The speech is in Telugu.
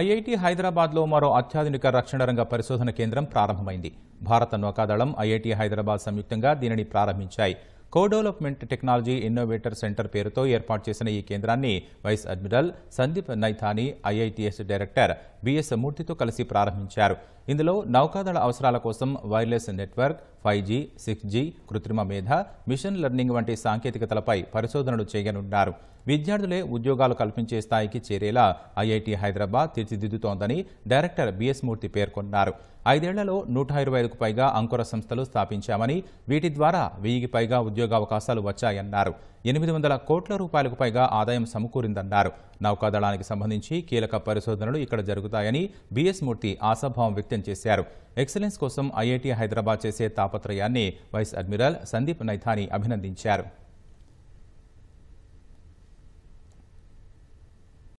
ఐఐటి హైదరాబాద్లో మరో అత్యాధునిక రక్షణ రంగ పరిశోధన కేంద్రం ప్రారంభమైంది భారత నౌకాదళం ఐఐటి హైదరాబాద్ సంయుక్తంగా దీనిని ప్రారంభించాయి co development technology innovator centre పేరుతో ఏర్పాటు చేసిన ఈ కేంద్రాన్ని వైస్ అడ్మిరల్ సందీప్ నైథాని ఐఐటిఎస్ డైరెక్టర్ బిఎస్ మూర్తితో కలిసి ప్రారంభించారు ఇందులో నౌకాదళ అవసరాల కోసం wireless network five G six G కృత్రిమ మేధ మిషన్ లెర్నింగ్ వంటి సాంకేతికతలపై పరిశోధనలు చేయనున్నారు విద్యార్థులే ఉద్యోగాలు కల్పించే స్థాయికి చేరేలా ఐఐటి హైదరాబాద్ తీర్చిదిద్దుతోందని డైరెక్టర్ బిఎస్ మూర్తి పేర్కొన్నారు ఐదేళ్లలో నూట ఇరవై ఐదుకు పైగా అంకుర సంస్థలు స్థాపించామని వీటి ద్వారా వెయ్యికి పైగా ఉద్యోగావకాశాలు వచ్చాయన్నారు ఎనిమిది వందల కోట్ల రూపాయలకు పైగా ఆదాయం సమకూరిందన్నారు నౌకాదళానికి సంబంధించి కీలక పరిశోధనలు ఇక్కడ జరుగుతాయని బీఎస్ మూర్తి ఆశాభావం వ్యక్తం చేశారు ఎక్సలెన్స్ కోసం ఐఐటి హైదరాబాద్ చేసే తాపత్రయాన్ని వైస్ అడ్మిరల్ సందీప్ నైథాని అభినందించారు